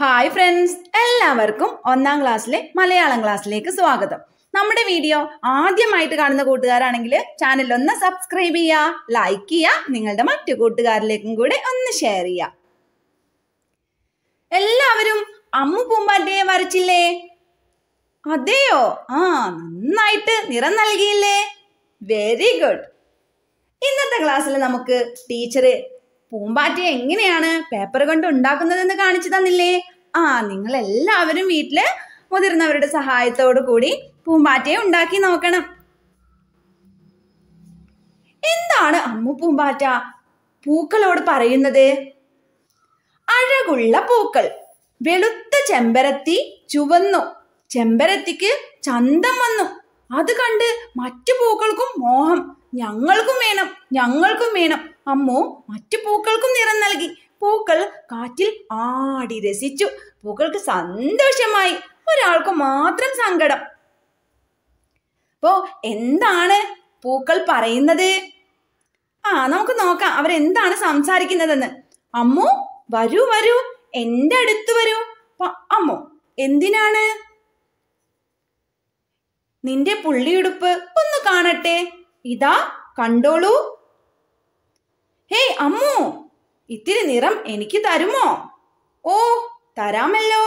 hi friends എല്ലാവർക്കും ഒന്നാം ക്ലാസ്സിലെ മലയാളം ക്ലാസ്സിലേക്ക് സ്വാഗതം നമ്മുടെ വീഡിയോ ആദ്യമായിട്ട് കാണുന്ന കൂട്ടുകാരാണെങ്കിൽ ചാനൽ ഒന്ന് സബ്സ്ക്രൈബ് ചെയ്യുക ലൈക്ക് ചെയ്യുക നിങ്ങളുടെ മറ്റു കൂട്ടുകാരിലേക്കും കൂടെ ഒന്ന് ഷെയർ ചെയ്യുക എല്ലാവരും അമ്മു പൂമ്പാറ്റയെ വരച്ചില്ലേ അതെയോ ആ നന്നായിട്ട് നിറം നൽകിയില്ലേ വെരി ഗുഡ് ഇന്നത്തെ ക്ലാസ്സിൽ നമുക്ക് ടീച്ചർ പൂമ്പാറ്റ എങ്ങനെയാണ് പേപ്പർ കൊണ്ട് ഉണ്ടാക്കുന്നതെന്ന് കാണിച്ചു തന്നില്ലേ ആ നിങ്ങൾ എല്ലാവരും വീട്ടില് മുതിർന്നവരുടെ സഹായത്തോടു കൂടി പൂമ്പാറ്റയെ ഉണ്ടാക്കി നോക്കണം എന്താണ് അമ്മു പൂമ്പാറ്റ പൂക്കളോട് പറയുന്നത് അഴകുള്ള പൂക്കൾ വെളുത്ത ചെമ്പരത്തി ചുവന്നു ചെമ്പരത്തിക്ക് ചന്തം വന്നു അത് കണ്ട് മറ്റു പൂക്കൾക്കും മോഹം ഞങ്ങൾക്കും വേണം ഞങ്ങൾക്കും വേണം അമ്മ മറ്റു പൂക്കൾക്കും നിറം നൽകി പൂക്കൾ കാറ്റിൽ ആടി രസിച്ചു പൂക്കൾക്ക് സന്തോഷമായി ഒരാൾക്ക് മാത്രം സങ്കടം അപ്പോ എന്താണ് പൂക്കൾ പറയുന്നത് ആ നമുക്ക് നോക്കാം അവരെന്താണ് സംസാരിക്കുന്നതെന്ന് അമ്മു വരൂ വരൂ എൻ്റെ അടുത്ത് വരൂ അമ്മു എന്തിനാണ് നിന്റെ പുള്ളിയുടുപ്പ് ഒന്ന് കാണട്ടെ ഇതാ കണ്ടോളൂ ഹേയ് അമ്മു ഇത്തിരി നിറം എനിക്ക് തരുമോ ഓ തരാമല്ലോ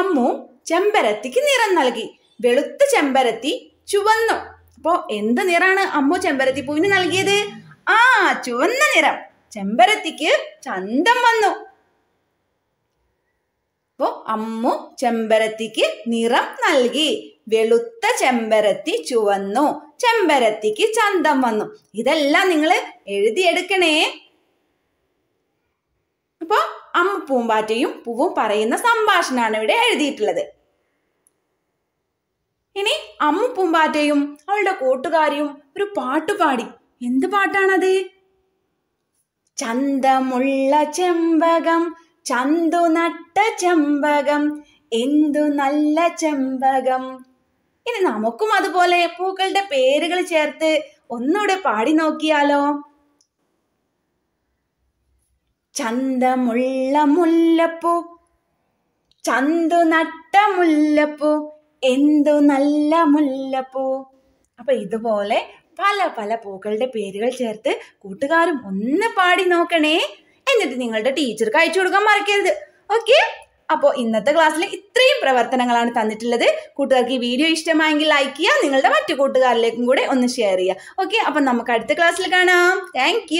അമ്മു ചെമ്പരത്തിക്ക് നിറം നൽകി വെളുത്ത ചെമ്പരത്തി ചുവന്നു അപ്പോ എന്ത് നിറാണ് അമ്മു ചെമ്പരത്തി പൂവിന് നൽകിയത് ആ ചുവന്ന നിറം ചെമ്പരത്തിക്ക് ചന്തം വന്നു അമ്മു ചെമ്പരത്തിക്ക് നിറം നൽകി വെളുത്ത ചെമ്പരത്തി ചുവന്നു ചെമ്പരത്തിക്ക് ചന്തം വന്നു ഇതെല്ലാം നിങ്ങൾ എഴുതിയെടുക്കണേ അപ്പോൾ അമ്മ പൂമ്പാറ്റയും പൂവും പറയുന്ന സംഭാഷണമാണ് ഇവിടെ എഴുതിയിട്ടുള്ളത് ഇനി അമ്മ പൂമ്പാറ്റയും അവളുടെ കൂട്ടുകാരിയും ഒരു പാട്ട് പാടി എന്ത് പാട്ടാണത് ചന്തമുള്ള ചെമ്പകം ചന്തു നട്ട ചെമ്പകം എന്തു നല്ല ചെമ്പകം ഇനി നമുക്കും അതുപോലെ പൂക്കളുടെ പേരുകൾ ചേർത്ത് ഒന്നുകൂടെ പാടി നോക്കിയാലോ ചന്തമുള്ള മുല്ലപ്പൂ ചന്തു നട്ട മുല്ലപ്പൂ എന്തു നല്ല മുല്ലപ്പൂ അപ്പൊ ഇതുപോലെ പല പല പൂക്കളുടെ പേരുകൾ ചേർത്ത് കൂട്ടുകാരും ഒന്ന് പാടി നോക്കണേ എന്നിട്ട് നിങ്ങളുടെ ടീച്ചർക്ക് അയച്ചു കൊടുക്കാൻ മറക്കരുത് ഓക്കെ അപ്പോൾ ഇന്നത്തെ ക്ലാസ്സിൽ ഇത്രയും പ്രവർത്തനങ്ങളാണ് തന്നിട്ടുള്ളത് കൂട്ടുകാർക്ക് ഈ വീഡിയോ ഇഷ്ടമായെങ്കിൽ ലൈക്ക് ചെയ്യുക നിങ്ങളുടെ മറ്റു കൂട്ടുകാരിലേക്കും കൂടെ ഒന്ന് ഷെയർ ചെയ്യുക ഓക്കെ അപ്പം നമുക്ക് അടുത്ത ക്ലാസ്സിൽ കാണാം താങ്ക്